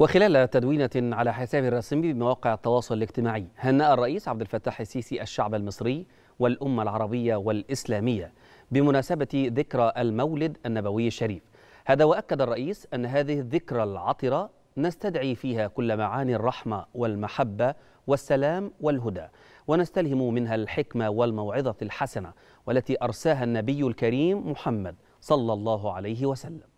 وخلال تدوينة على حساب الرسمي بمواقع التواصل الاجتماعي هنأ الرئيس عبد الفتاح السيسي الشعب المصري والأمة العربية والإسلامية بمناسبة ذكرى المولد النبوي الشريف هذا وأكد الرئيس أن هذه الذكرى العطرة نستدعي فيها كل معاني الرحمة والمحبة والسلام والهدى ونستلهم منها الحكمة والموعظة الحسنة والتي أرساها النبي الكريم محمد صلى الله عليه وسلم